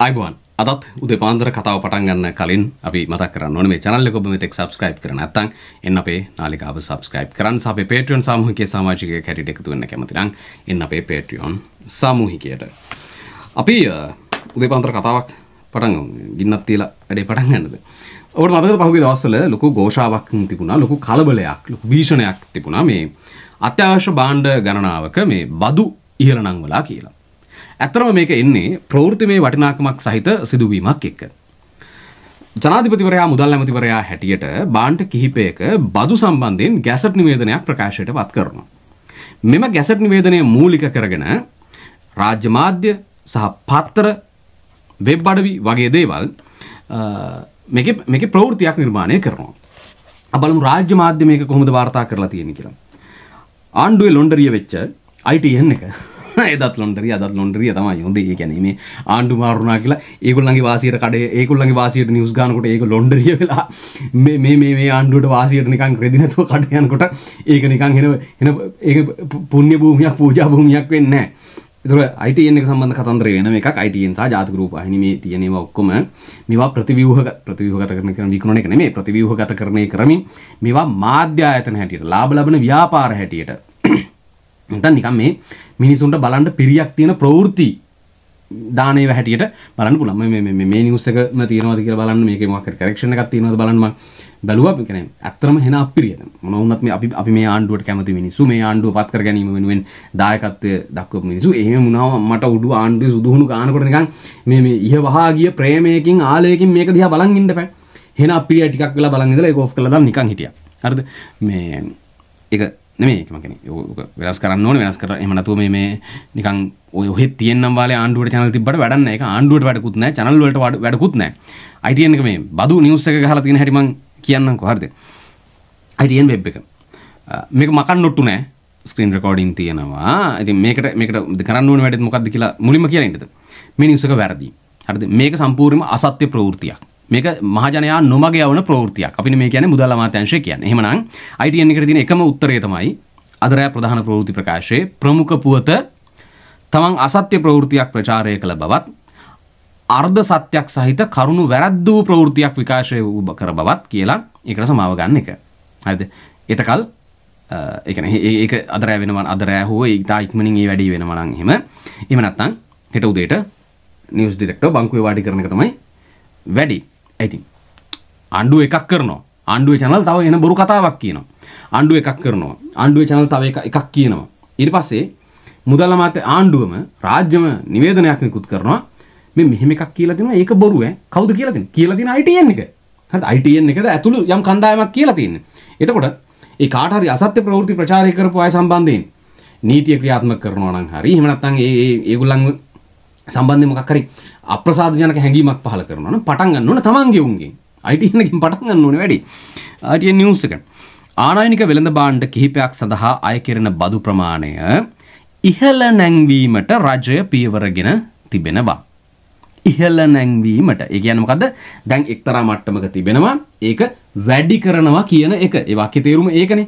අයිබුවන් අදත් උදේ පාන්දර කතාව පටන් ගන්න කලින් අපි මතක් කරන්න ඕනේ මේ channel එක ඔබ මෙතෙක් subscribe කරලා නැත්නම් එන්න අපේ නාලිකාව subscribe කරන්න සහ අපේ Patreon සමූහිකයේ සමාජිකයෙක් හැටියට එකතු වෙන්න කැමති නම් එන්න අපේ Patreon සමූහිකයට අපි උදේ පාන්දර කතාවක් පටන් ගින්නක් තියලා වැඩේ පටන් ගන්නද ඔබට මතකද පහුගිය දවස්වල ලොකු ഘോഷාවක් තිබුණා ලොකු කලබලයක් ලොකු භීෂණයක් තිබුණා මේ අත්‍යවශ්‍ය භාණ්ඩ ගණනාවක මේ බදු ඉහළ නංවලා කියලා ඇත්තරම මේක එන්නේ ප්‍රවෘත්ති මේ වටිනාකමක් සහිත සිදුවීමක් එක්ක. ජනාධිපතිවරයා මුදල් ඇමතිවරයා හැටියට බාන්ට කිහිපයක බදු සම්බන්ධයෙන් ගැසට් නිවේදනයක් ප්‍රකාශයට පත් කරනවා. මෙම ගැසට් නිවේදනය මූලික කරගෙන රාජ්‍ය මාධ්‍ය සහ පත්තර වෙබ් අඩවි වගේ දේවල් මේක ප්‍රවෘතියක් නිර්මාණය කරනවා. අබලමු රාජ්‍ය මාධ්‍ය මේක කොහොමද වාර්තා කරලා තියෙන්නේ කියලා. ආණ්ඩුවේ ලොන්ඩරිය වෙච්ච ITN එක එදත් ලොන්ඩරිය අදත් ලොන්ඩරිය තමයි හොඳ ඒ කියන්නේ මේ ආණ්ඩු මාරුණා කියලා ඒගොල්ලන්ගේ වාසියට කඩේ ඒගොල්ලන්ගේ වාසියට නිවුස් ගන්නකොට ඒක ලොන්ඩරිය වෙලා මේ මේ මේ මේ ආණ්ඩුවට වාසියට නිකන් රෙදි නැතුව කඩ යනකොට ඒක නිකන් එන එන ඒක පුණ්‍ය භූමියක් පූජා භූමියක් වෙන්නේ නැහැ ඒතර ITN එක සම්බන්ධ කතන්දරය වෙන එකක් ITN සහ ජාතික රූප අහිමි මේ තියෙන ඒවා ඔක්කොම මේවා ප්‍රතිව්‍යුහ ප්‍රතිව්‍යුහගත කරන කියන විකුණන එක නෙමෙයි ප්‍රතිව්‍යුහගත කරන්නේ කරමින් මේවා මාධ්‍ය ආයතන හැටියට ලාභ ලබන ව්‍යාපාර හැටියට නැත්නම් නිකන් මේ මිනිසුන්ට බලන්න පිරියක් තියෙන ප්‍රවෘත්ති දානේ හැටියට බලන්න පුළුවන් මේ මේ මේ නිවුස් එකම තියෙනවද කියලා බලන්න මේකේ මොකක් හරි කරෙක්ෂන් එකක් තියෙනවද බලන්න මම බැලුවා ඒ කියන්නේ ඇත්තම හෙන අප්‍රියද මොන වුණත් මේ අපි අපි මේ ආණ්ඩුවට කැමති මිනිස්සු මේ ආණ්ඩුව පත් කර ගැනීම වෙනුවෙන් දායකත්වය දක්වපු මිනිස්සු එහෙම වුණාම මට උඩු ආණ්ඩුවේ සුදුහුණු ගානකොට නිකන් මේ මේ ඉහවහා ගිය ප්‍රේමයකින් ආලයකින් මේක දිහා බලන් ඉන්න බෑ හෙන අප්‍රිය ටිකක් වෙලා බලන් ඉඳලා ඒක ඕෆ් කරලා දාන්න නිකන් හිටියා හරිද මේ ඒක නෙමේ මකන වෙනස් කරන්න ඕන වෙනස් කර එමනතුව මේ නිකන් ඔය තියන වල ආණ්ඩුවට චැනල් තිබට වැඩන්න එක ආණ්ඩුවට වැඩකුත්න චනල්ලට වඩ වැඩකුත්න අයිටයන් එක මේ බදු නිවස එක හලා තියෙන හැටිම කියන්න කොහරද අයිටයන් වෙබ් එක මේක මකන් නොට්ටු නෑ ස්ක්‍රීන් රකෝඩින් තියෙනවා ඇති මේකට මේකට කරන්න ඕන වැඩත් මොකක්ද කියලා මුලිම කියලන්නට මේ නිසක වැරදි හරද මේක සම්පූර්ණම අසත්‍ය ප්‍රවෘතියක් මේක මහජනයා නොමග යවන ප්‍රවෘත්තියක්. අපිනේ මේ කියන්නේ මුදල් අමාත්‍යාංශය කියන්නේ. එහෙමනම් ITN එකට තියෙන එකම උත්තරය තමයි අද රෑ ප්‍රධාන ප්‍රවෘත්ති ප්‍රකාශයේ ප්‍රමුඛ පුවත තමන් අසත්‍ය ප්‍රවෘත්තියක් ප්‍රචාරය කළ බවත් අර්ධ සත්‍යයක් සහිත කරුණු වැරද්ද වූ ප්‍රවෘත්තියක් විකාශය වූ කර බවත් කියලා ඒකට සමාව ගන්න එක. හරිද? එතකල් ඒ කියන්නේ ඒක අදරෑ වෙනවා අදරෑ හෝ ඒ තා ඉක්මනින් ඒ වැඩේ වෙනවා නම් එහෙම. එහෙම නැත්නම් හෙට උදේට නිවුස් ඩිරෙක්ටර් බංකුවේ වාඩි කරන එක තමයි වැඩි. ඇති. අණ්ඩුව එකක් කරනවා. අණ්ඩුවේ channel තව එන බොරු කතාවක් කියනවා. අණ්ඩුව එකක් කරනවා. අණ්ඩුවේ channel තව එකක් කියනවා. ඊට පස්සේ මුදල් අමාත්‍ය ආණ්ඩුවම රාජ්‍යම නිවේදනයක් නිකුත් කරනවා. මේ මෙහෙම එකක් කියලා දෙනවා. ඒක බොරු ඈ. කවුද කියලා දෙන්නේ? කියලා දෙන ITN එක. හරිද? ITN එකද ඇතුළු යම් කණ්ඩායමක් කියලා තියෙන්නේ. එතකොට ඒ කාට හරි අසත්‍ය ප්‍රවෘත්ති ප්‍රචාරය කරපු අය සම්බන්ධයෙන් නීතිය ක්‍රියාත්මක කරනවා නම් හරි එහෙම නැත්නම් ඒ ඒගොල්ලන් සම්බන්ධ මොකක් හරි අප්‍රසාදජනක හැඟීමක් පහල කරනවා නම් පටන් ගන්න ඕන තමන්ගේ උන්ගෙන් IT එකකින් පටන් ගන්න ඕනේ වැඩි. ITN news එකට. ආනයනික වෙළඳ භාණ්ඩ කිහිපයක් සඳහා අය කෙරෙන බදු ප්‍රමාණය ඉහළ නැංවීමට රජය පියවරගෙන තිබෙනවා. ඉහළ නැංවීමට ඒ කියන්නේ මොකද්ද? දැන් එක්තරා මට්ටමක තිබෙනවා. ඒක වැඩි කරනවා කියන එක. ඒ වාක්‍ය තේරුම ඒකනේ.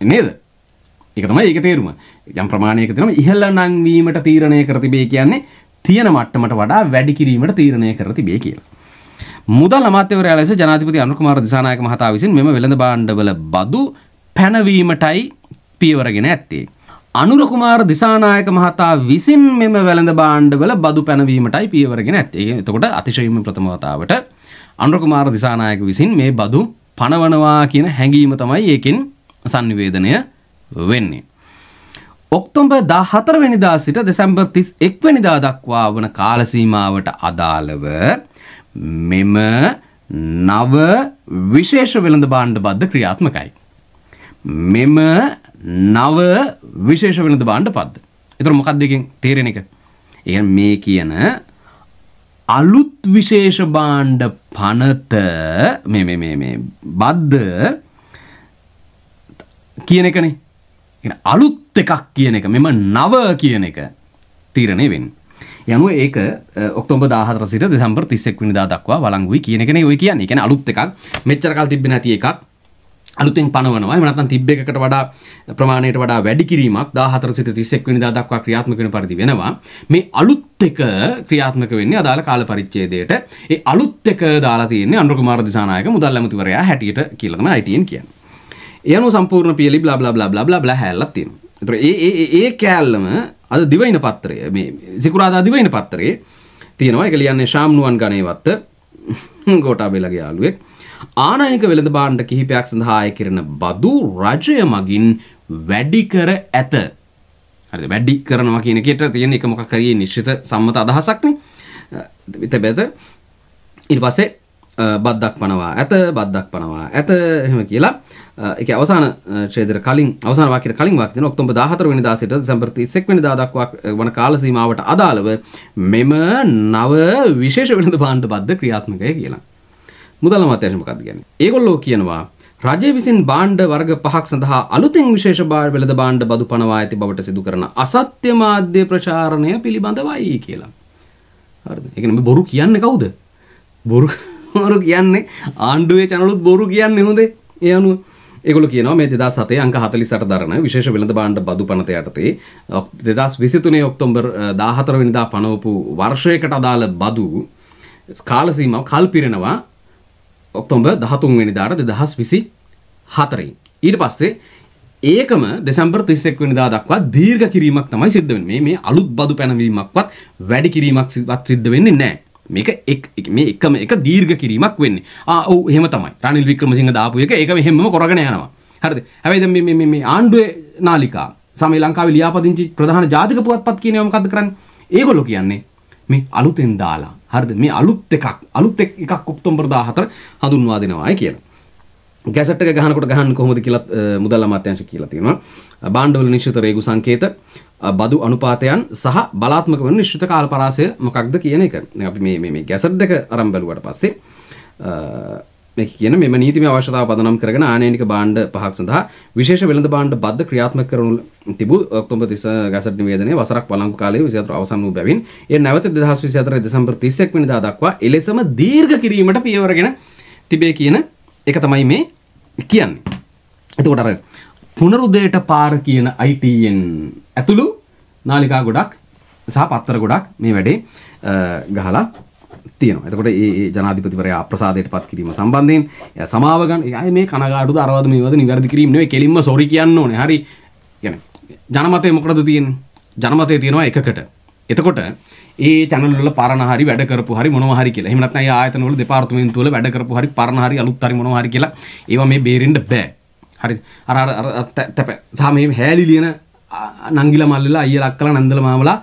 නේද? එක තමයි ඒක තේරුම යම් ප්‍රමාණයක තියෙනවා ඉහළ නංවීමට තීරණය කර තිබේ කියන්නේ තියෙන මට්ටමට වඩා වැඩි කිරීමට තීරණය කර තිබේ කියලා. මුදල් අමාත්‍යවරයා ලෙස ජනාධිපති අනුර කුමාර දිසානායක මහතා විසින් මෙම වෙළඳ භාණ්ඩවල බදු පැනවීමටයි පියවරගෙන ඇත්තේ. අනුර කුමාර දිසානායක මහතා විසින් මෙම වෙළඳ භාණ්ඩවල බදු පැනවීමටයි පියවරගෙන ඇත්තේ. එතකොට අතිශයින්ම ප්‍රථම වතාවට අනුර කුමාර දිසානායක විසින් මේ බදු පනවනවා කියන හැඟීම තමයි ඒකෙන් sannivedanaya වෙන්නේ. ඔක්තෝම්බර් 14 වෙනිදා සිට දෙසැම්බර් 31 වෙනිදා දක්වා වන කාල සීමාවට අදාළව මෙම නව විශේෂ වෙළඳ භාණ්ඩ බද්ධ ක්‍රියාත්මකයි. මෙම නව විශේෂ වෙළඳ භාණ්ඩ පද්ද. ඒතර මොකක්ද එකෙන් තේරෙන එක? ඒ මේ කියන අලුත් විශේෂ භාණ්ඩ පනත මේ මේ මේ බද්ධ කියන එකනේ අලුත් එකක් කියන එක මෙම නව කියන එක තීරණය වෙන්. යනුව ඒක ඔක්තෝබ දාහතර සිට දෙසම්බර් 31 වෙනිදා දක්වා වළංගුයි කියන එකනේ ඔය කියන්නේ. ඒ කියන්නේ අලුත් එකක් මෙච්චර කල් තිබෙන්නේ නැති එකක් අලුතෙන් පනවනවා. එහෙම නැත්නම් තිබ්බ එකකට වඩා ප්‍රමාණයට වඩා වැඩි කිරීමක් 14 සිට 31 වෙනිදා දක්වා ක්‍රියාත්මක වෙන පරිදි වෙනවා. මේ අලුත් එක ක්‍රියාත්මක වෙන්නේ අදාළ කාල පරිච්ඡේදයට. ඒ අලුත් එක දාලා තියෙන්නේ අනුර කුමාර දිසානායක මුදල් ඇමතිවරයා හැටියට කියලා තමයි ITN කියන්නේ. යනු සම්පූර්ණ පියලි blah blah blah blah blah blah හැල්ලක් තියෙනවා. ඒතර ඒ ඒ ඒ කෑල්ලම අද දිවයින පත්‍රය මේ සිකුරාදා දිවයින පත්‍රයේ තියෙනවා. ඒක ලියන්නේ ශාම්නුවන් ගණේවත්ත ගෝඨාභයලගේ යාළුවෙක්. ආනයනික වෙළඳ භාණ්ඩ කිහිපයක් සඳහා අය කෙරෙන බදු රජය මගින් වැඩි කර ඇත. හරිද? වැඩි කරනවා කියන එකට තියෙන එක මොකක් හරි නිශ්චිත සම්මත අදහසක් නේ. ඊට පස්සේ බද්දක් පනවා ඇත බද්දක් පනවා ඇත එහෙම කියලා ඒක අවසාන ඡේදයට කලින් අවසාන වාක්‍යයට කලින් වාක්‍ය දෙන ඔක්තෝබර් 14 වෙනිදා සිට දෙසැම්බර් 31 වෙනිදා දක්වා වන කාල සීමාවට අදාළව මෙම නව විශේෂ වෙළඳ භාණ්ඩ බද්ද ක්‍රියාත්මකය කියලා. මුදල අමාත්‍යාංශ මොකක්ද කියන්නේ? ඒගොල්ලෝ කියනවා රජය විසින් භාණ්ඩ වර්ග පහක් සඳහා අලුතෙන් විශේෂ වෙළඳ භාණ්ඩ බදු පනවා ඇති බවට සිදු කරන අසත්‍ය මාධ්‍ය ප්‍රචාරණය පිළිබඳවයි කියලා. හරිද? ඒ කියන්නේ බොරු කියන්නේ කවුද? බොරු හොරු කියන්නේ ආණ්ඩුවේ චැනලුත් බොරු කියන්නේ හොඳේ ඒ අනුව ඒගොල කියනවා මේ දෙදා සතේ අංක හතලිසට දරන විශේෂ වෙළඳ බාණ්ඩ බදු පනත යටතේ දෙදස් විසිතුනේ ඔක්තොම්බර් දාහතර වෙනිදා පනවපු වර්ෂයකට අදාළ බදු කාලසීමාව කල් පිරෙනවා ඔක්තොම්බර් දහතුන් වෙනිදාට දෙදහස් විසි හතරින් ඊට පස්සේ ඒකම දෙසම්බර් 31 වෙනිදා දක්වා දීර්ඝ කිරීමක් තමයි සිද්ධ වෙන්නේ. මේ අලුත් බදු පැනවීමක්වත් වැඩි කිරීමක් සිද්ධ වෙන්නේ නැහැ. මේක මේ එකම එක දීර්ඝ කිරීමක් වෙන්නේ. ආ ඔව් එහෙම තමයි. රනිල් වික්‍රමසිංහ දාපු එක ඒක මෙහෙම්ම කරගෙන යනවා. හරිද? හැබැයි දැන් මේ මේ මේ ආණ්ඩුවේ නාලිකා සමේ ලංකාවේ ලියාපදිංචි ප්‍රධාන ජාතික පුවත්පත් කියන ඒවා මොකද්ද කරන්නේ? ඒගොල්ලෝ කියන්නේ මේ අලුතෙන් දාලා. හරිද? මේ අලුත් එකක් අලුත් එකක් ඔක්තෝබර් 14 හඳුන්වා දෙනවායි කියලා. ගැසට ගහනකොට ගහන් කොහොමද කියලා මුදල් අමාත්‍යංශ කියලා තියෙනවා බාණ්ඩවල නිශ්චිත රේගු සංකේත බදු අනුපාතයන් සහ බලාත්මක වන නිශ්චිත කාල පරාසය මොකක්ද කියන එක අපි මේ මේ ගැසට් එක අරන් බැලුවට පස්සේ මේ කියන මෙම නීතිමය අවශ්‍යතාව පදනම් කරගෙන ආනයනික බාණ්ඩ පහක් සඳහා විශේෂ වෙළඳ බාණ්ඩ බද්ද ක්‍රියාත්මක කරනු තිබූ ඔක්තෝබර් 30 ගැසට් නිවේදනයේ වසරක් වළංගු කාලයේ 24 අවසන් වූ බැවින් එය නැවත 2024 දෙසැම්බර් 31 වෙනිදා දක්වා එලෙසම දීර්ඝ කිරීමට පියවරගෙන තිබේ කියන එක තමයි මේ කියන්නේ. එතකොට අර පුනරුදයට පාර කියන ITN e ඇතුළු නාලිකා ගොඩක් සහ පත්තර ගොඩක් මේ වැඩේ ගහලා තියෙනවා. එතකොට ඒ ජනාධිපතිවරයා අප්‍රසාදයට පත් කිරීම සම්බන්ධයෙන් එයා සමාව ගන්න. අය මේ කනගාටුද අරවද මේවද නිවැරදි කිරීම නෙවෙයි. කෙලින්ම සෝරි කියන්න ඕනේ. හරි. يعني ජනමතේ මොකටද තියෙන්නේ? ජනමතේ තියෙනවා එකකට. එතකොට ඒ channel වල පරණ හරි වැඩ කරපු හරි මොනවා හරි කියලා. එහෙම නැත්නම් ඒ ආයතන වල දෙපාර්තමේන්තු වල වැඩ කරපු හරි පරණ හරි අලුත් හරි මොනවා හරි කියලා. ඒවා මේ බේරෙන්න බෑ. හරිද? අර අර අර තැප. සහ මේ හැලි ලියන නංගිලා මල්ලලා අයියලා අක්කලා නන්දලා මාමලා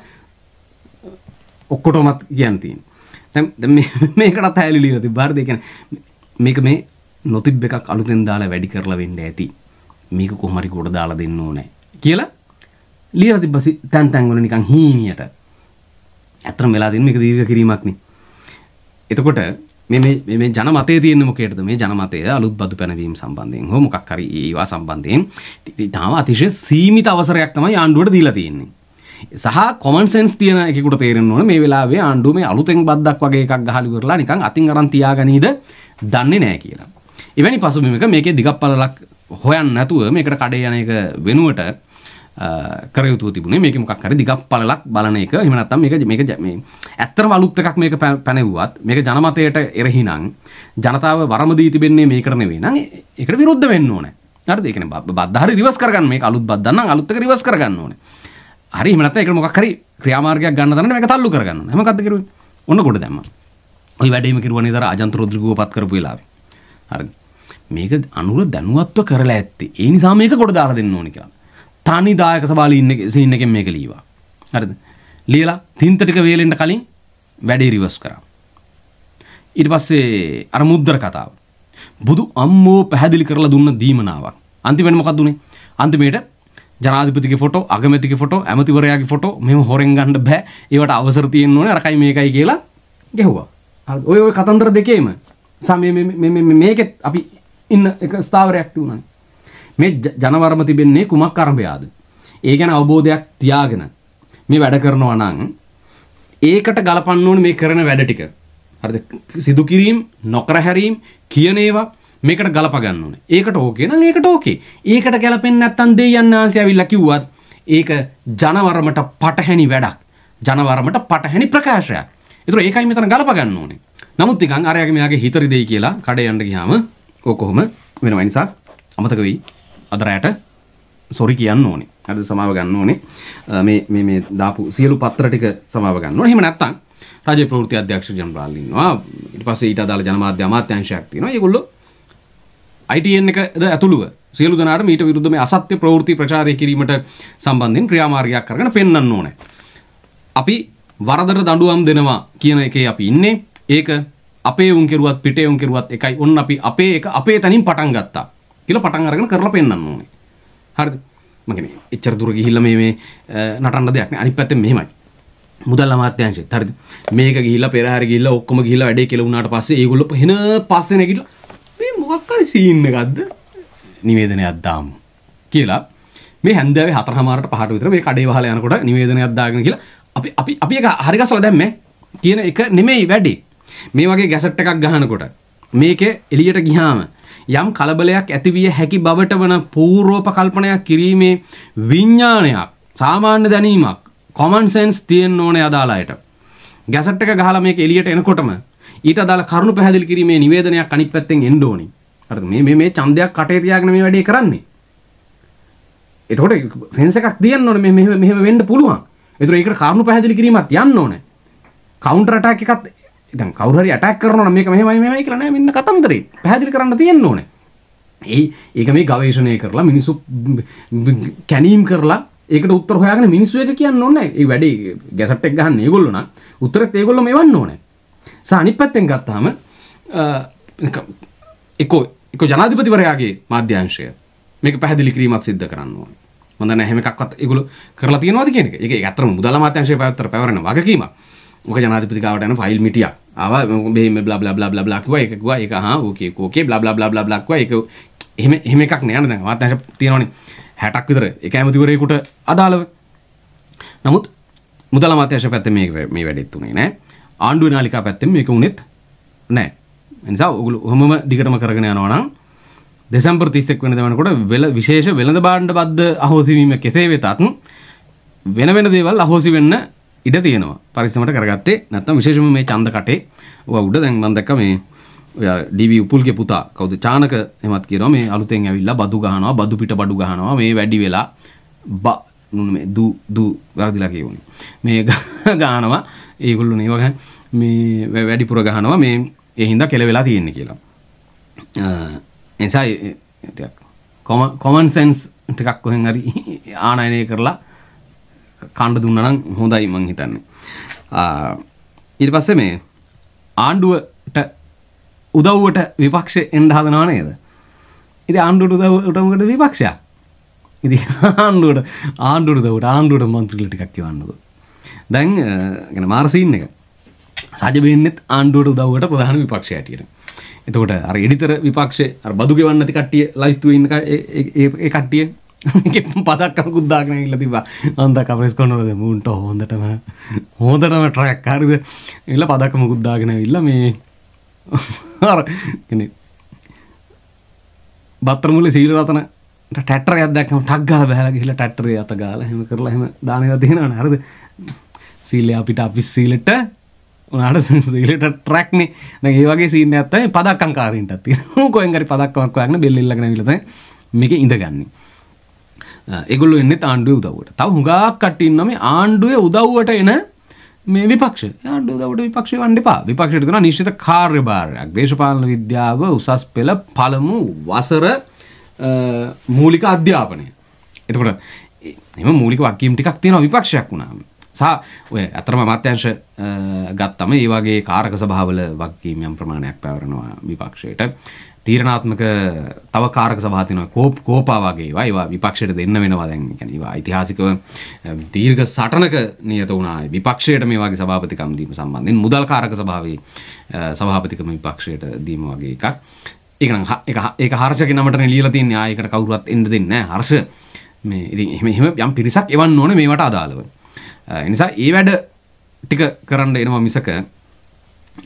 ඔක්කොටමත් කියන්න තියෙනවා. දැන් මේකටත් හැලි ලියලා තිබ්බා හරිද? ඒ කියන්නේ මේක මේ නොතිබ් එකක් අලුතෙන් දාලා වැඩි කරලා වෙන්න ඇති. මේක කොහොම හරි කොට දාලා දෙන්න ඕනේ කියලා ලියලා තිබ්බා තැන් තැන් වල නිකන් හීනියට. ඇත්තම වෙලා තියෙන මේක දීර්ඝ කිරීමක්නේ. එතකොට මේ මේ ජනමතය තියෙන මොකේද මේ ජනමතය අලුත් බදු පැනවීම සම්බන්ධයෙන් හෝ මොකක් හරි ඒවා සම්බන්ධයෙන් තාම අතිශය සීමිත අවසරයක් තමයි ආණ්ඩුවට දීලා තියෙන්නේ. සහ කොමන් සෙන්ස් තියෙන එකෙකුට තේරෙන්න ඕනේ මේ වෙලාවේ ආණ්ඩුව මේ අලුතෙන් බද්දක් වගේ එකක් ගහලා ඉවරලා නිකන් අතින් අරන් තියාගනීද දන්නේ නැහැ කියලා. එවැනි පසුබිමක මේකේ දිගප්පලලක් හොයන්න නැතුව මේකට කඩේ යන එක වෙනුවට කරයුතු තිබුණේ මේක මොකක් හරි දිගක් පළලක් බලන එක එහෙම නැත්නම් මේක මේක මේ ඇත්තම අලුත් එකක් මේක පැනෙව්වත් මේක ජනමතයට එරෙහි නම් ජනතාව වරම දී තිබෙන්නේ මේකට නෙවෙයි නම් ඒකට විරුද්ධ වෙන්න ඕනේ හරිද ඒ කියන්නේ බද්දා හරි රිවර්ස් කරගන්න මේක අලුත් බද්දා නම් අලුත් එක රිවර්ස් කරගන්න ඕනේ හරි එහෙම නැත්නම් ඒකට මොකක් හරි ක්‍රියාමාර්ගයක් ගන්න තරන්නේ මේක තල්ලු කරගන්න ඕනේ මොකක්ද කරුවේ ඔන්න කොට දැම්මා ওই වැඩේම කරුවනේ දර අජන්ත රොද්‍රිගෝව පත් කරපු වෙලාවේ හරිද මේක අනුර දැනුවත්ව කරලා ඇත්තේ ඒ නිසා මේක කොට දාලා දෙන්න ඕනේ කියලා තනි දායක සභාවල ඉන්න සීන් එකෙන් මේක ලීවා. හරිද? ලියලා තින්ත ටික වේලෙන්න කලින් වැඩේ රිවර්ස් කරා. ඊට පස්සේ අර මුද්දර කතාව. බුදු අම්මෝ පැහැදිලි කරලා දුන්න දීමනාවක්. අන්තිමට මොකක්ද උනේ? අන්තිමේට ජනාධිපතිගේ ෆොටෝ අගමැතිගේ ෆොටෝ ඇමතිවරයාගේ ෆොටෝ මෙහෙම හොරෙන් ගන්න බෑ ඒවට අවසර තියෙන්න ඕනේ අරකයි මේකයි කියලා ගැහුවා හරිද ඔය ඔය කතන්දර දෙකේම සම මේකෙත් අපි ඉන්න එක ස්ථාවරයක් තිබුණානේ මේ ජනවර්ම තිබෙන්නේ කුමක් අරඹයාද? ඒ ගැන අවබෝධයක් තියාගෙන මේ වැඩ කරනවා නම් ඒකට ගලපන්න ඕනේ මේ කරන වැඩ ටික. හරිද? සිදු කිරීම, නොකර හැරීම කියන ඒවා මේකට ගලප ගන්න ඕනේ. ඒකට ඕකේ නම් ඒකට ඕකේ. ඒකට ගැලපෙන්නේ නැත්නම් දෙයයන් ආන්සි ඇවිල්ලා කිව්වත් ඒක ජනවරමට පටහැනි වැඩක්. ජනවරමට පටහැනි ප්‍රකාශයක්. ඒතර ඒකයි මෙතන ගලප ගන්න ඕනේ. නමුත් නිකන් අරයාගේ මෙයාගේ හිතරි දෙයි කියලා කඩේ යන්න ගියාම ඕක කොහොම වෙනවයි නිසා අමතක වෙයි. අදරයට සොරි කියන්න ඕනේ අද සමාව ගන්න ඕනේ මේ මේ දාපු සියලු පත්‍ර ටික සමාව ගන්න ඕනේ. එහෙම නැත්නම් රාජ්‍ය ප්‍රවෘත්ති අධ්‍යක්ෂ ජනරාල් ඉන්නවා. ඊට පස්සේ ඊට අදාළ ජනමාධ්‍ය අමාත්‍යාංශයක් තියෙනවා. ඒගොල්ලෝ ITN එකද ඇතුළුව සියලු දෙනාට මීට විරුද්ධ මේ අසත්‍ය ප්‍රවෘත්ති ප්‍රචාරය කිරීමට සම්බන්ධයෙන් ක්‍රියාමාර්ගයක් කරගෙන පෙන්වන්න ඕනේ. අපි වරදට දඬුවම් දෙනවා කියන එකේ අපි ඉන්නේ. ඒක අපේ උන් කෙරුවත් පිටේ උන් කෙරුවත් එකයි. ඔන්න අපි අපේ එක අපේ තනින් පටන් ගත්තා. කියලා පටන් අරගෙන කරලා පෙන්වන්න ඕනේ. හරිද? මම කියන්නේ එච්චර දුර ගිහිල්ලා මේ මේ නටන්න දෙයක් නෑ. අනිත් පැත්තෙන් මෙහෙමයි. මුදල් අමාත්‍යාංශෙත් හරිද? මේක ගිහිල්ලා පෙරහැර ගිහිල්ලා ඔක්කොම ගිහිල්ලා වැඩේ කියලා වුණාට පස්සේ ඒගොල්ලෝ වෙන පස්සේ නැගිටලා මේ මොකක් හරි සීන් එකක්ද? නිවේදනයක් දාමු කියලා මේ හැන්දෑවේ හතරහමාරට පහට විතර මේ කඩේ වහලා යනකොට නිවේදනයක් දාගෙන කියලා අපි අපි අපි එක හරි ගසලා දැම්මේ කියන එක නෙමෙයි වැඩි. මේ වගේ ගැසට් එකක් ගහනකොට මේකේ එළියට ගියාම යම් කලබලයක් ඇතිවිය හැකි බවට වන පූර්වෝපකල්පනයක් කිරීමේ විඤ්ඥානයක් සාමාන්‍ය දැනීමක් කොමන් සෙන්ස් තියෙන් ඕන අදාලායට ගැසට් එක ගහලා මේක එලියට එනකොටම ඊට අදාළ කරුණු පැහැදිලි කිරීමේ නිවේදනයක් අනිත් පැත්තෙන් එන්න ඕනි. හරිද? මේ මේ මේ ඡන්දයක් කටේ තියාගෙන මේ වැඩේ කරන්නේ. එතකොට සෙන්ස් එකක් තියන්න ඕනේ මේ මෙහෙම මෙහෙම වෙන්න පුළුවන්. ඒතර ඒකට කරුණු පැහැදිලි කිරීමක් යන්න ඕනේ. කවුන්ටර් ඇටැක් එකත් ඉතින් කවුරු හරි ඇටැක් කරනවා නම් මේක මෙහෙමයි මෙහෙමයි කියලා නෑ මෙන්න කතන්දරේ පැහැදිලි කරන්න තියෙන්න ඕනේ. ඒ ඒක මේ ගවේෂණය කරලා මිනිස්සු කැණීම් කරලා ඒකට උත්තර හොයාගෙන මිනිස්සු එක කියන්න ඕනේ. ඒ වැඩේ ගැසට් එක ගහන්න ඒගොල්ලෝ නම් උත්තරෙත් ඒගොල්ලෝ මේවන්න ඕනේ. සහ අනිත් පැත්තෙන් ගත්තාම එකෝ එකෝ ජනාධිපතිවරයාගේ මාධ්‍යංශය මේක පැහැදිලි කිරීමක් සිද්ධ කරන්න ඕනේ. මම දන්නේ නැහැ හැම එකක්වත් ඒගොල්ලෝ කරලා තියනවාද කියන එක. ඒක ඇත්තටම මුදල් අමාත්‍යාංශය පැවැත්තට පැවරෙන වගකීමක්. ඕක ජනාධිපතිකාවට යන ෆයිල් මිටියක් ආවා මේ blah blah blah blah blah කිව්වා ඒක කිව්වා ඒක හා okay okay blah blah blah blah blah කිව්වා ඒක එහෙම එහෙම එකක් නෑ නේද දැන් වාත් නැහැ තියෙනවනේ 60ක් විතර එක ඇමතිවරයෙකුට අදාළව නමුත් මුදල අමාත්‍යාංශ පැත්තේ මේ මේ වැඩෙත් උනේ නෑ ආණ්ඩුවේ නාලිකා පැත්තෙන් මේක උනෙත් නෑ. එනිසා ඔගොල්ලෝ ඔහොමම දිගටම කරගෙන යනවා නම් දෙසැම්බර් 31 වෙනිදා වෙනකොට වෙල විශේෂ වෙළඳ භාණ්ඩ බද්ද අහෝසි වීම කෙසේ වෙතත් වෙන වෙන දේවල් අහෝසි වෙන්න ඉඩ තියෙනවා පරිස්සමට කරගත්තේ නැත්නම් විශේෂම මේ ඡන්ද කටේ ඔය උඩ දැන් මම දැක්ක මේ ඔයා ඩීවී උපුල්ගේ පුතා කවුද චානක එහෙමත් කියනවා මේ අලුතෙන් ඇවිල්ලා බදු ගහනවා බදු පිට බඩු ගහනවා මේ වැඩි වෙලා බ නුන මේ දු දු වැරදිලා කියවනේ මේ ගහනවා ඒගොල්ලෝ නේ වගේ මේ වැඩිපුර ගහනවා මේ ඒ හින්දා කෙල වෙලා තියෙන්නේ කියලා එනිසා ටිකක් කොමන් සෙන්ස් ටිකක් කොහෙන් හරි ආනයනය කරලා කණ්ඩ දුන්නනම් හොඳයි මං හිතන්නේ. ඊට පස්සේ මේ ආණ්ඩුවට උදව්වට විපක්ෂ එන්න හදනවා නේද? ඉතින් ආණ්ඩුවට උදව්වට මොකද විපක්ෂයා? ඉතින් ආණ්ඩුවට ආණ්ඩුවට උදව්වට ආණ්ඩුවට മന്ത്രിලා ටිකක් කියවන්නකෝ. දැන් يعني මාර සීන් එක. සජබෙන්නෙත් ආණ්ඩුවට උදව්වට ප්‍රධාන විපක්ෂය ඇටියට. එතකොට අර එඩිතර විපක්ෂේ අර බදු ගෙවන්න නැති කට්ටිය ලයිස්තුවේ ඉන්න ඒ කට්ටිය පදක් කුද්දාගෙන ඉල්ල තිබා අන්ද කවරෙස් කොනවද මුන්ට හොඳටම හොඳටම ට්‍රැක් හරිද එල පදක්කම කුද්දාගෙන ඉල්ල මේ බත්තරමුල සීල රතන ටැටර අදක්ම ටක්ගල බැහල හිල ටැටර අත ගාල හෙම කරලා හෙම දානව තියෙනවන හරද සීල්ලය අපිට අපි සීලට උනාට සීලට ට්‍රැක්නේ නැ ඒ වගේ සීන ඇත්තයි පදක්කංකාරීන්ට ඇති කොෙන්ගරි පදක්කමක් වයන්න බෙල්ලල්ලගෙන විලත මේක ඉඳගන්නේ ඒගොල්ලෝ එන්නේ ආණ්ඩුවේ උදව්වට. තව හුඟක් කට්ටිය ඉන්නවා මේ ආණ්ඩුවේ උදව්වට එන මේ විපක්ෂ. ආණ්ඩුව උදව්වට විපක්ෂය වන්න එපා. විපක්ෂයට දෙනවා නිශ්චිත කාර්යභාරයක්. දේශපාලන විද්‍යාව උසස් පෙළ පළමු වසර මූලික අධ්‍යාපනය. එතකොට එම මූලික වගකීම් ටිකක් තියෙනවා විපක්ෂයක් වුණාම. සහ ඔය අතරම අමාත්‍යංශ ගත්තම ඒ වගේ කාරක සභාවල වගකීම් යම් ප්‍රමාණයක් පැවරනවා විපක්ෂයට. තීරණාත්මක තව කාරක සභා තියෙනවා කෝප් කෝපා වගේ ඒවා ඒවා විපක්ෂයට දෙන්න වෙනවා දැන් يعني ඒවා ඓතිහාසිකව දීර්ඝ සටනක නියත වුණා විපක්ෂයට මේ වගේ සභාපතිකම් දීම සම්බන්ධයෙන් මුදල් කාරක සභාවේ සභාපතිකම විපක්ෂයට දීම වගේ එකක් ඒක නම් ඒක හර්ෂකේ නමටනේ ලියලා තියන්නේ ආයෙකට කවුරුවත් එන්න දෙන්නේ නැහැ හර්ෂ මේ ඉතින් එහෙම එහෙම යම් පිරිසක් එවන්න ඕනේ මේවට අදාළව ඒ නිසා ඒ වැඩ ටික කරන්න එනවා මිසක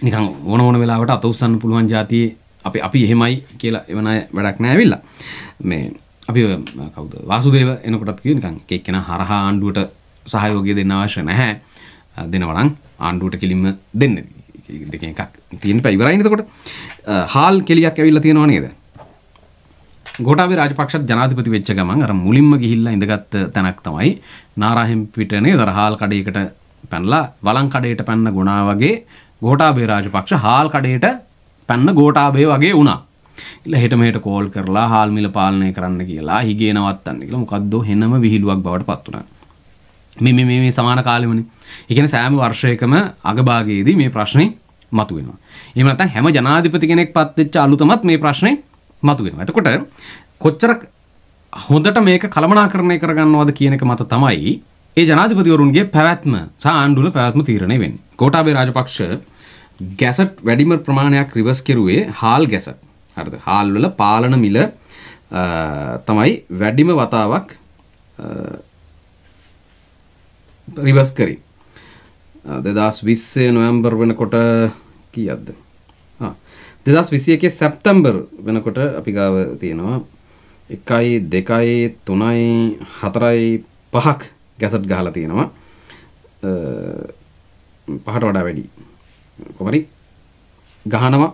නිකන් ඕන ඕන වෙලාවට අත උස්සන්න පුළුවන් જાතියේ අපි අපි එහෙමයි කියලා එවන අය වැඩක් නෑ ඇවිල්ලා. මේ අපි කවුද වාසුදේව එනකොටත් කිව්වේ නිකන් එක එක්කෙනා හරහා ආණ්ඩුවට සහයෝගය දෙන්න අවශ්‍ය නැහැ. දෙනවා නම් ආණ්ඩුවට කිලින්ම දෙන්න. දෙකෙන් එකක් තියෙන්න බෑ ඉවරයි නේද එතකොට. හාල් කෙලියක් ඇවිල්ලා තියෙනව නේද? ගොටාවේ රාජපක්ෂත් ජනාධිපති වෙච්ච ගමන් අර මුලින්ම ගිහිල්ලා ඉඳගත් තැනක් තමයි නාරාහෙම් පිටනේ දරහාල් කඩේකට පැනලා වලං කඩේට පැන්න ගුණා වගේ ගෝඨාභය රාජපක්ෂ හාල් කඩේට පැන්න ගෝටාබේ වගේ වුණා. ඉල හෙට මෙහෙට කෝල් කරලා හාල්මිල පාලනය කරන්න කියලා හිගේ නවත්තන්න කියලා මොකද්ද හෙනම විහිළුවක් බවට පත් වුණා. මේ මේ මේ සමාන කාලෙමනේ. ඒ කියන්නේ සෑම වර්ෂයකම අගභාගයේදී මේ ප්‍රශ්නේ මතුවෙනවා. එහෙම නැත්නම් හැම ජනාධිපති කෙනෙක් පත් වෙච්ච අලුතමත් මේ ප්‍රශ්නේ මතුවෙනවා. එතකොට කොච්චර හොඳට මේක කළමනාකරණය කරගන්නවද කියන එක මත තමයි ඒ ජනාධිපතිවරුන්ගේ පැවැත්ම සහ ආණ්ඩුවේ පැවැත්ම තීරණය වෙන්නේ. ගෝඨාභය රාජපක්ෂ ගැසට් වැඩිම ප්‍රමාණයක් රිවස් කෙරුවේ හාල් ගැසට් හරිද හාල්වල පාලන මිල තමයි වැඩිම වතාවක් රිවස් කරි දෙදස් විස්සේ නොවම්බර් වෙනකොට කියද්ද දෙදස් විසිය එක සැප්තම්බර් වෙනකොට අපි ගාව තියෙනවා එකයි දෙකයි තුනයි හතරයි පහක් ගැසට් ගහලා තියෙනවා පහට වඩා වැඩි කොමරි ගහනවා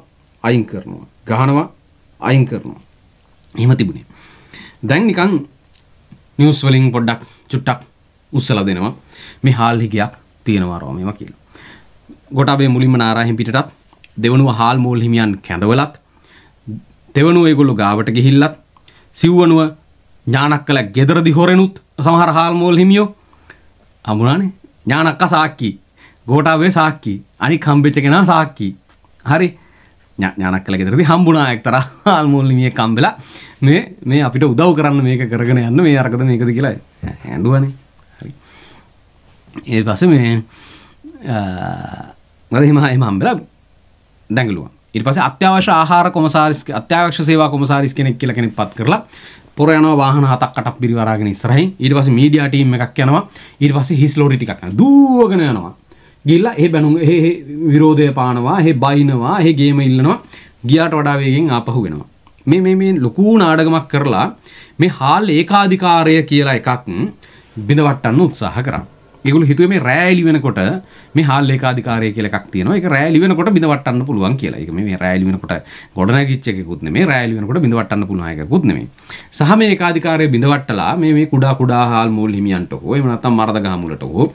අයින් කරනවා ගහනවා අයින් කරනවා එහෙම තිබුණේ දැන් නිකන් නිවස් වලින් පොඩ්ඩක් චුට්ටක් උස්සලා දෙනවා මේ හාල් හිගයක් තියෙනවා රෝමේම කියලා. ගොටාබේ මුලින්ම නාරාහෙන් පිටටත් දෙවනුව හාල් මෝල් හිමියන් කැඳවලත් දෙවනුව ඒගොල්ලෝ ගාවට ගිහිල්ලත් සිව්වනුව ඥානක්කල ගෙදරදි හොරෙනුත් සමහර හාල් මෝල් හිමියෝ අමුණානේ ඥානක්ක සාක්කි ගෝටාවේ සාක්කි අනි කම්බෙච්ච කෙනා සාක්කි හරි ඥානක් කළ ගෙදරදි හම්බුණා එක්තරා ආල්මෝල්නිමිය කම්බෙලා මේ මේ අපිට උදව් කරන්න මේක කරගෙන යන්න මේ අරකද මේකද කියලා ඇඬුවනේ හරි ඒ පස්සේ මේ මම එහෙම එහෙම හම්බෙලා දැඟලුවා ඊට පස්සේ අත්‍යවශ්‍ය ආහාර කොමසාරිස් අත්‍යවශ්‍ය සේවා කොමසාරිස් කෙනෙක් කියලා කෙනෙක් පත් කරලා පොර යනවා වාහන හතක් අටක් පිරිවරාගෙන ඉස්සරහින් ඊට පස්සේ මීඩියා ටීම් එකක් යනවා ඊට පස්සේ හිස් ලෝරි ටිකක් යනවා දුවගෙන යනවා ගිල්ලා ඒ බැනුම් ඒ විරෝධය පානවා ඒ බයිනවා ඒ ගේම ඉල්ලනවා ගියාට වඩා වේගෙන් ආපහු වෙනවා මේ මේ මේ ලොකු නාඩගමක් කරලා මේ හාල් ඒකාධිකාරය කියලා එකක් බිඳවට්ටන්න උත්සාහ කරා ඒගොල්ලෝ හිතුවේ මේ රෑ එළි වෙනකොට මේ හාල් ඒකාධිකාරය කියලා එකක් තියෙනවා ඒක රෑ එළි වෙනකොට බිඳවට්ටන්න පුළුවන් කියලා ඒක මේ රෑ එළි වෙනකොට ගොඩනැගිච්ච එකකුත් නෙමෙයි රෑ එළි වෙනකොට බිඳවට්ටන්න පුළුවන් එකකුත් නෙමෙයි සහ මේ ඒකාධිකාරය බිඳවට්ටලා මේ මේ කුඩා කුඩා හාල් මූල් හිමියන්ට හෝ එහෙම නැත්නම් මරදගහ මුලට හෝ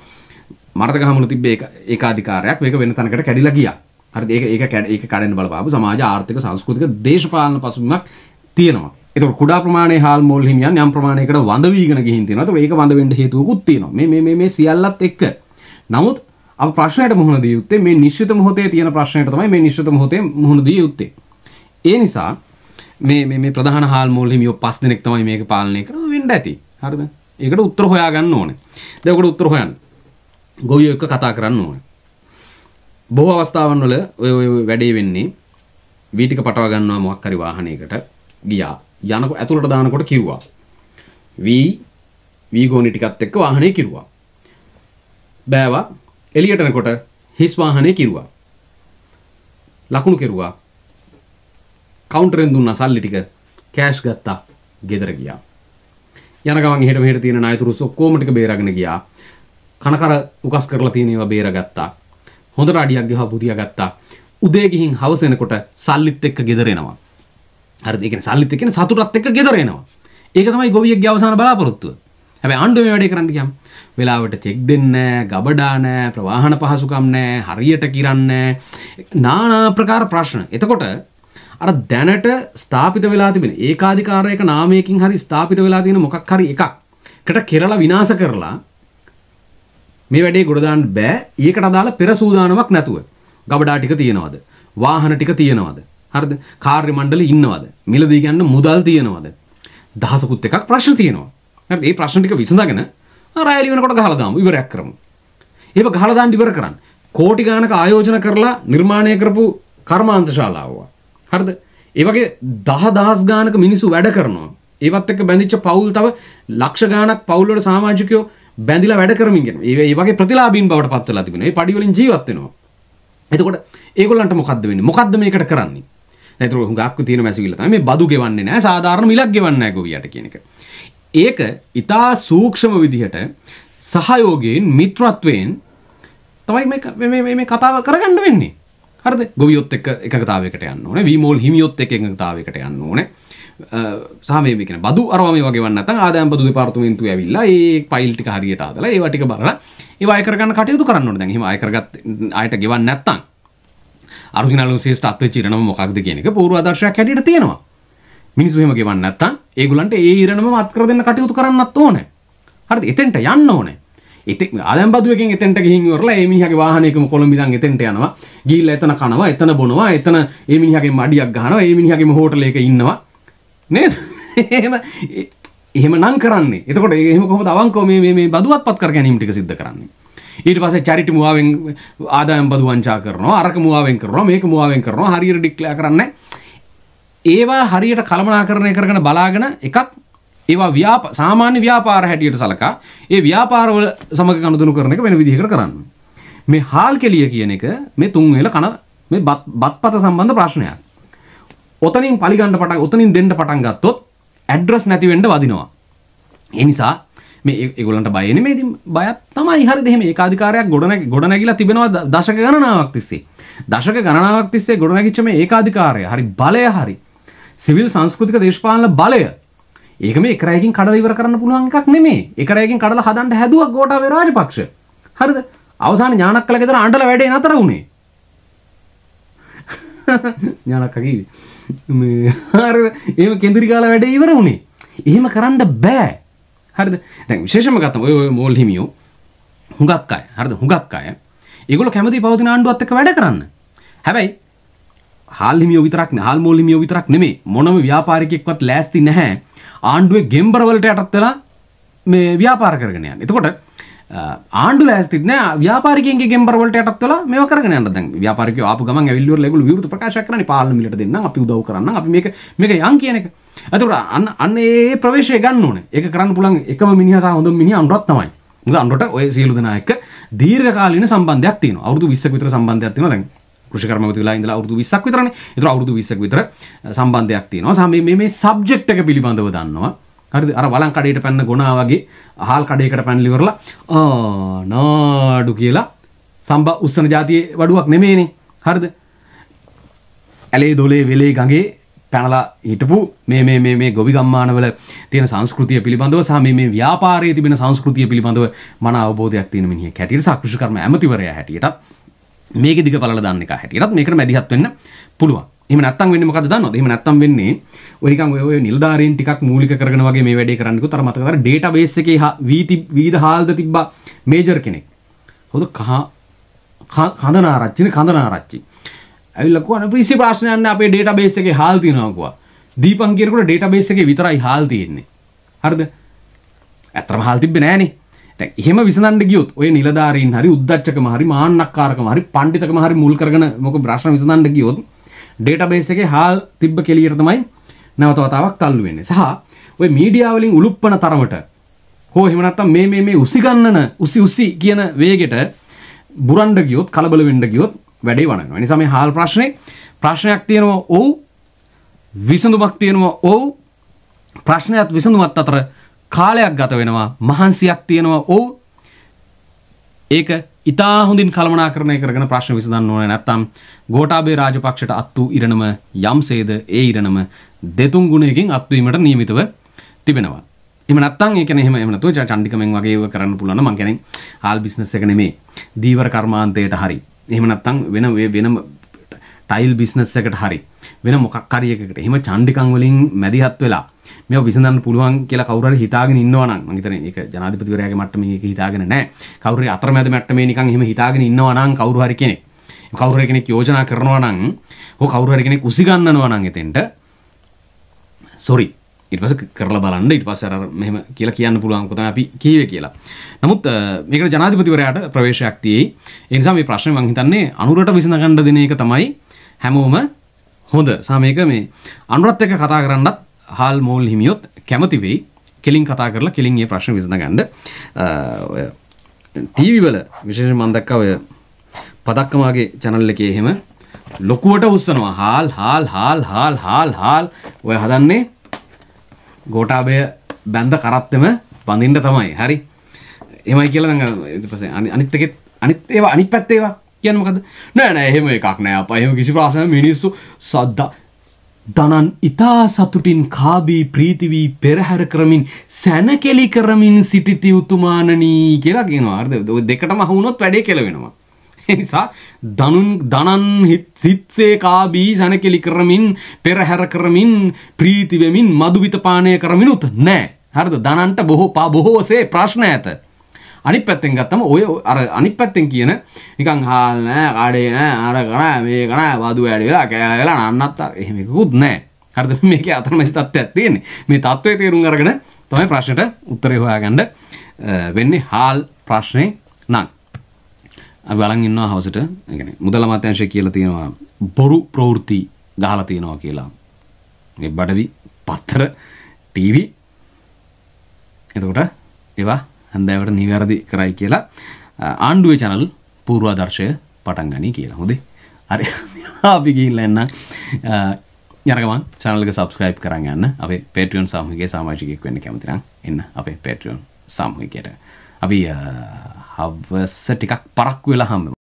මරතක හමුණ තිබේ ඒක අධිකාරයක් මේක වෙන තැනකට කැඩිලා ගියා. හරිද? ඒක ඒක කැඩ ඒක කැඩෙන්න බලපාපු සමාජ ආර්ථික සංස්කෘතික දේශපාලන පසුබිමක් තියෙනවා. ඒතකොට කුඩා ප්‍රමාණයේ හාල් මෝල් හිමියන් යම් ප්‍රමාණයකට වඳ වීගෙන ගිහින් තියෙනවා. ඒතකොට ඒක වඳ වෙන්න හේතුවකුත් තියෙනවා. මේ මේ මේ මේ සියල්ලත් එක්ක. නමුත් අප ප්‍රශ්නයට මුහුණ දිය යුත්තේ මේ නිශ්චිත මොහොතේ තියෙන ප්‍රශ්නයට තමයි මේ නිශ්චිත මොහොතේ මුහුණ දිය යුත්තේ. ඒ නිසා මේ මේ මේ ප්‍රධාන හාල් මෝල් හිමියෝ පස් දෙනෙක් තමයි මේක පාලනය කරන වෙන්න ඇති. හරිද? ඒකට උත්තර හොයාගන්න ඕනේ. දැන් උත්තර හොයන්න. ගොවියෝ එක්ක කතා කරන්න ඕනේ. බොහෝ අවස්ථාවන් වල ඔය ඔය වැඩේ වෙන්නේ වී ටික පටව ගන්නවා මොකක් හරි වාහනයකට ගියා. යනකොට ඇතුළට දානකොට කිව්වා. වී වී ගෝණි ටිකත් එක්ක වාහනේ කිරුවා. බෑවා එළියට එනකොට හිස් වාහනේ කිරුවා. ලකුණු කෙරුවා. කවුන්ටරෙන් දුන්නා සල්ලි ටික. කෑෂ් ගත්තා. ගෙදර ගියා. යන ගමන් එහෙට මෙහෙට තියෙන ණයතුරුස් ඔක්කොම ටික බේරගෙන ගියා. කනකර උකස් කරලා තියෙන ඒවා බේරගත්තා. හොඳට අඩියක් ගහව පුදියා ගත්තා. උදේ ගිහින් හවස එනකොට සල්ලිත් එක්ක ගෙදර එනවා. හරිද? ඒ කියන්නේ සල්ලිත් එක්ක සතුටත් එක්ක ගෙදර එනවා. ඒක තමයි ගොවියෙක්ගේ අවසාන බලාපොරොත්තුව. හැබැයි ආණ්ඩුව මේ වැඩේ කරන්න ගියාම වෙලාවට චෙක් දෙන්නේ නැහැ, ගබඩා නැහැ, ප්‍රවාහන පහසුකම් නැහැ, හරියට කිරන්නේ නැහැ. নানা ප්‍රකාර ප්‍රශ්න. එතකොට අර දැනට ස්ථාපිත වෙලා තිබෙන ඒකාධිකාරයක නාමයකින් හරි ස්ථාපිත වෙලා තියෙන මොකක් හරි එකක්කට කෙරලා විනාශ කරලා මේ වැඩේ ගොඩදාන්න බෑ ඒකට අදාළ පෙර සූදානමක් නැතුව ගබඩා ටික තියෙනවද වාහන ටික තියෙනවද හරිද කාර්ය මණ්ඩල ඉන්නවද මිලදී ගන්න මුදල් තියෙනවද දහසකුත් එකක් ප්‍රශ්න තියෙනවා හරිද මේ ප්‍රශ්න ටික විසඳගෙන රායලි වෙනකොට ගහලා දාමු ඉවරයක් කරමු ඒක ගහලා දාන්න ඉවර කරන්න කෝටි ගාණක ආයෝජන කරලා නිර්මාණය කරපු කර්මාන්ත ශාලාව හරිද ඒ වගේ දහ දහස් ගාණක මිනිස්සු වැඩ කරනවා ඒවත් එක්ක බැඳිච්ච පවුල් තව ලක්ෂ ගාණක් පවුල් වල සමාජිකයෝ බැඳිලා වැඩ කරමින්ගෙන ඒ වගේ ප්‍රතිලාභීන් බවට පත් වෙලා තිබෙනවා. මේ පඩි වලින් ජීවත් වෙනවා. එතකොට ඒගොල්ලන්ට මොකද්ද වෙන්නේ? මොකද්ද මේකට කරන්නේ? ඒතර හුඟක් තියෙන මැසිවිල්ල තමයි මේ බදු ගෙවන්නේ නැහැ. සාධාරණ මිලක් ගෙවන්නේ නැහැ ගොවියට කියන එක. ඒක ඊටා සූක්ෂම විදිහට සහයෝගයෙන් මිත්‍රත්වයෙන් තමයි මේ මේ මේ කතාව කරගන්න වෙන්නේ. හරිද? ගොවියොත් එක්ක එකගතාවයකට යන්න ඕනේ. වීමෝල් හිමියොත් එක්ක එකගතාවයකට යන්න ඕනේ. සාමයක බදු අරම වගේවන්න ආදයම් බදු පාර්තුමෙන්තු ඇවිල්ලා ඒ පයිල්ටි හරියට අදල ඒ වටික බරලා ඒවා කරගන්න කටයුතු කරන්න දැන් හිම අයකරගත් අයට ගෙවන්න නැත්තම් අරුගිනලු ශේෂ්ඨ අත්ව චිරණම මොකක්ද කියන එක පූර්ව ආදර්ශයක් හැටියට තියෙනවා මිනිස්සු එහෙම ගෙවන්න නැත්තම් ඒගොල්ලන්ට ඒ ඉරණම අත් කර දෙන්න කටයුතු කරන්නත් ඕනේ හරිද එතෙන්ට යන්න ඕනේ ඉතින් ආදම් බදුවකින් එතෙන්ට ගිහින් ඉවරලා ඒ මිනිහාගේ වාහනයකම කොළඹ ඉඳන් එතෙන්ට යනවා ගිහිල්ලා එතන කනවා එතන බොනවා එතන ඒ මිනිහාගේ මඩියක් ගහනවා ඒ මිනිහාගේම හෝටලයක ඉන්නවා නේද එහෙම එහෙම නම් කරන්නේ එතකොට එහෙම කොහොමද අවංකව මේ මේ බදුවත් පත් කර ගැනීම ටික සිද්ධ කරන්නේ ඊට පස්සේ චැරිටි මුවාවෙන් ආදායම් බදු වංචා කරනවා අරක මුවාවෙන් කරනවා මේක මුවාවෙන් කරනවා හරියට ඩික්ලෙයා කරන්නේ ඒවා හරියට කළමනාකරණය කරගෙන බලාගෙන එකක් ඒවා ව්‍යාප සාමාන්‍ය ව්‍යාපාර හැටියට සලකා ඒ ව්‍යාපාරවල සමග ගනුදෙනු කරන එක වෙන විදිහකට කරන්න මේ හාල් කෙලිය කියන එක මේ තුන් වේල කන මේ බත්පත සම්බන්ධ ප්‍රශ්නයක් ඔතනින් පලිගන්න පටක් ඔතනින් දෙන්න පටන් ගත්තොත් ඇඩ්‍රස් නැතිවෙන්ඩ වදිනවා. එනිසා මේ ඒගොලන්ට බයන මේති බයත් තමයි හරි දෙහෙම ඒකාධිකාරයක් ගොඩන ගොඩනැගිලා තිබෙනවා දශක ගණනාවක් තිස්සේ. දශක ගණනාවක් තිස්සේ ගොඩනැකිච්චම ඒකාධිකාරය හරි බලය හරි. සිවිල් සංස්කෘතික දේශපාලන බලය ඒක මේ කරයකින් කඩ ඉවර කරන්න පුළුවන් එකක් නෙමේ එකරයකින් කඩලා හදන්න හැදුවක් ගෝටාවේ රාජපක්ෂ. හරිද? අවසාන ඥානක් කළ ගෙදර අඬලා වැඩේ නතර වුණේ. ඥානක් අකීවේ ඒම කෙදුරි කාල වැඩ ඉවර වුණේ එහෙම කරන්න බෑ හරිද දැන් විශේෂම ගත්තම ඔය මෝල් හිමියෝ හුඟක් අය හරිද හුඟක් අය ඒගොල්ලෝ කැමති පවතින ආණ්ඩුවත් එක්ක වැඩ කරන්න හැබැයි හාල් හිමියෝ විතරක් නෙ හාල් මෝල් හිමියෝ විතරක් නෙමෙයි මොනම ව්‍යාපාරිකයෙක්වත් ලෑස්ති නැහැ ආණ්ඩුවේ ගෙම්බරවලට යටත් වෙලා මේ ව්‍යාපාර කරගෙන යන්න. එතකොට ආණ්ඩු ලෑස්තින ව්‍යාරිකගේ ගෙම්බරවලට ඇත්වල මේ කරන ව්‍යාරික අප ගම විල්ල ලෙකු විරුත ප්‍රකාශ කරන පාලමිට දෙන්න අපි උදව කරන්න අපි මේක මේක යන් කියනක ඇතුට අන්න අන්න ඒ ප්‍රවේශය ගන්න ඕන එක කරන්න පුළන් එකම මිනිහසා හොඳ මිනි අන්ුවත් තමයි මුද අන්ුවට ඔය සියලු දෙනායක දීර්ඝකාලීන සම්බන්ධයක් තියෙන අවුරුදු විස්සක විතර සම්බන්ධයක් තියෙනවා දැන් කෘෂිකර්මවතු වෙලා ඉඳලා අවුරුදු 20ක් විතරනේ. ඒතර අවුරුදු 20ක් විතර සම්බන්ධයක් තියෙනවා. සම මේ මේ සබ්ජෙක්ට් එක පිළිබඳව දන්නවා. හරිද අර වලං කඩේට පැන්න ගොනා වගේ අහල් කඩේකට පැනලා ඉවරලා ආ නාඩු කියලා සම්බ උස්සන જાතියේ වඩුවක් නෙමෙයිනේ හරිද ඇලේ දොලේ වෙලේ ගඟේ පැනලා හිටපු මේ මේ මේ මේ ගොවි ගම්මානවල තියෙන සංස්කෘතිය පිළිබඳව සහ මේ මේ ව්‍යාපාරයේ තිබෙන සංස්කෘතිය පිළිබඳව මන අවබෝධයක් තියෙන මිනිහෙක් හැටියට සාකෘෂි කර්ම ඇමතිවරයා හැටියට මේකේ දිග බලලා දාන්න එක හැටියටත් මේකට මැදිහත් වෙන්න පුළුවන් එහෙම නැත්තම් වෙන්නේ මොකද්ද දන්නවද? එහෙම නැත්තම් වෙන්නේ ඔය නිකන් ඔය ඔය නිලධාරීන් ටිකක් මූලික කරගෙන වගේ මේ වැඩේ කරන්නකෝ. තර මතක කරා ඩේටාබේස් එකේ වීති විවිධ හාල්ද තිබ්බා මේජර් කෙනෙක්. හොද කහ කඳනාරච්චිනේ කඳනාරච්චි. ඇවිල්ලා කෝන ප්‍රීසි ප්‍රශ්නයක් නැහැ අපේ ඩේටාබේස් එකේ හාල් තියෙනවා කෝවා. දීපන් කියනකොට ඩේටාබේස් එකේ විතරයි හාල් තියෙන්නේ. හරිද? ඇත්තටම හාල් තිබ්බේ නැහනේ. දැන් එහෙම විසඳන්න ගියොත් ඔය නිලධාරීන් හරි උද්දච්චකම හරි මාන්නක්කාරකම හරි පඬිතකම හරි මුල් කරගෙන මොකද ප්‍රශ්න විසඳන්න ගියොත් ඩේටබේස් එකේ හාල් තිබ්බ කෙලියට තමයි නැවත වතාවක් තල්ලු වෙන්නේ. සහ ওই මීඩියා වලින් උලුප්පන තරමට හෝ එහෙම නැත්නම් මේ මේ මේ උසිගන්නන උසි උසි කියන වේගෙට බුරන්ඩ ගියොත් කලබල වෙන්න ගියොත් වැඩේ වණනවා. ඒ නිසා මේ හාල් ප්‍රශ්නේ ප්‍රශ්නයක් තියෙනවා ඔව් විසඳුමක් තියෙනවා ඔව් ප්‍රශ්නයත් විසඳුමත් අතර කාලයක් ගත වෙනවා මහන්සියක් තියෙනවා ඔව් ඒක ඉතා හොඳින් කළමනාකරණය කරගෙන ප්‍රශ්න විසඳන්න ඕනේ නැත්නම් ගෝඨාභය රාජපක්ෂට අත් වූ ඉරණම යම්සේද ඒ ඉරණම දෙතුන් ගුණයකින් අත් වීමට නියමිතව තිබෙනවා. එහෙම නැත්නම් ඒ කියන්නේ එහෙම එහෙම නැතුව චණ්ඩිකමෙන් වගේ ඒව කරන්න පුළුවන් නම් මං කියන්නේ ආල් බිස්නස් එක නෙමෙයි. දීවර කර්මාන්තයට හරි. එහෙම නැත්නම් වෙන වෙනම ටයිල් බිස්නස් එකට හරි වෙන මොකක් හරි එකකට එහෙම චණ්ඩිකම් වලින් මැදිහත් වෙලා මේවා විසඳන්න පුළුවන් කියලා කවුරු හරි හිතාගෙන ඉන්නවා නම් මම හිතන්නේ ඒක ජනාධිපතිවරයාගේ මට්ටමේ ඒක හිතාගෙන නැහැ කවුරු හරි අතරමැද මට්ටමේ නිකන් එහෙම හිතාගෙන ඉන්නවා නම් කවුරු හරි කෙනෙක් කවුරු කෙනෙක් යෝජනා කරනවා නම් හෝ කවුරු හරි කෙනෙක් උසිගන්නනවා නම් එතෙන්ට සෝරි ඊට පස්සේ කරලා බලන්න ඊට පස්සේ අර මෙහෙම කියලා කියන්න පුළුවන් කොතන අපි කීවේ කියලා. නමුත් මේකට ජනාධිපතිවරයාට ප්‍රවේශයක් තියෙයි. ඒ නිසා මේ ප්‍රශ්නේ මම හිතන්නේ අනුරට විසඳගන්න දෙන එක තමයි හැමෝම හොඳ සාමයක මේ අනුරත් එක කතා කරන්නත් හාල් මෝල් හිමියොත් කැමති වෙයි කෙලින් කතා කරලා කෙලින් මේ ප්‍රශ්න විසඳ ගන්න. ඔය ටීවී වල විශේෂයෙන් මම දැක්කා ඔය පදක්කමාගේ channel එකේ එහෙම ලොකුවට උස්සනවා හාල් හාල් හාල් හාල් හාල් හාල් ඔය හදන්නේ ගෝටාබය බැන්ද කරත්තම බඳින්න තමයි හරි එමයි කියලා දැන් ඊට පස්සේ අනිත් එකෙත් අනිත් ඒවා අනිත් පැත්තේ ඒවා කියන්නමකද නෑ නෑ එහෙම එකක් නෑ අප එහෙම කිසි ප්‍රාසන මිනිස්සු සද්දා දනන් ඉතා සතුටින් කාබී ප්‍රීතිවී පෙරහැර කරමින් සැනකෙලි කරමින් සිටිති උතුමානනී කියලා කියනවා අර්ධ දෙකටම හවුනොත් වැඩේ කෙලවෙනවා. එනිසා දනුන් දනන් සිත්සේ කාබී සැනකෙලි කරමින් පෙරහැර කරමින් ප්‍රීතිවෙමින් මදුවිත පානය කරමිනුත් නෑ හරිද දනන්ට බොහෝ පා බොහෝසේ ප්‍රශ්න ඇත. අනිත් පැත්තෙන් ගත්තම ඔය අර අනිත් පැත්තෙන් කියන නිකන් හාල් නෑ කඩේ නෑ අර කරා මේ කරා වදු වැඩි වෙලා කෑ වෙලා නන්නත් අර එහෙම එකකුත් නෑ හරිද මේකේ අතරමැදි තත්ත්වයක් තියෙන්නේ මේ தત્ත්වයේ තේරුම් අරගෙන තමයි ප්‍රශ්නෙට උත්තරේ හොයාගන්න වෙන්නේ හාල් ප්‍රශ්නේ නම් අපි බලන් ඉන්නවා හවසට ඒ කියන්නේ මුදල අමාත්‍යාංශය කියලා තියෙනවා බොරු ප්‍රවෘත්ති ගහලා තියෙනවා කියලා මේ බඩවි පත්‍ර ටීවී එතකොට ඒවා අන්දෑවට නිවැරදි කරයි කියලා ආණ්ඩුවේ චැනල් පූර්වාදර්ශය පටන් ගනී කියලා හොදේ හරි අපි ගිහිල්ලා එන්න යනගමන් channel එක subscribe කරන් යන්න අපේ Patreon සමූහයේ සමාජිකයෙක් වෙන්න කැමති නම් එන්න අපේ Patreon සමූහයට අපි හවස ටිකක් පරක්කු වෙලා හම්බෙමු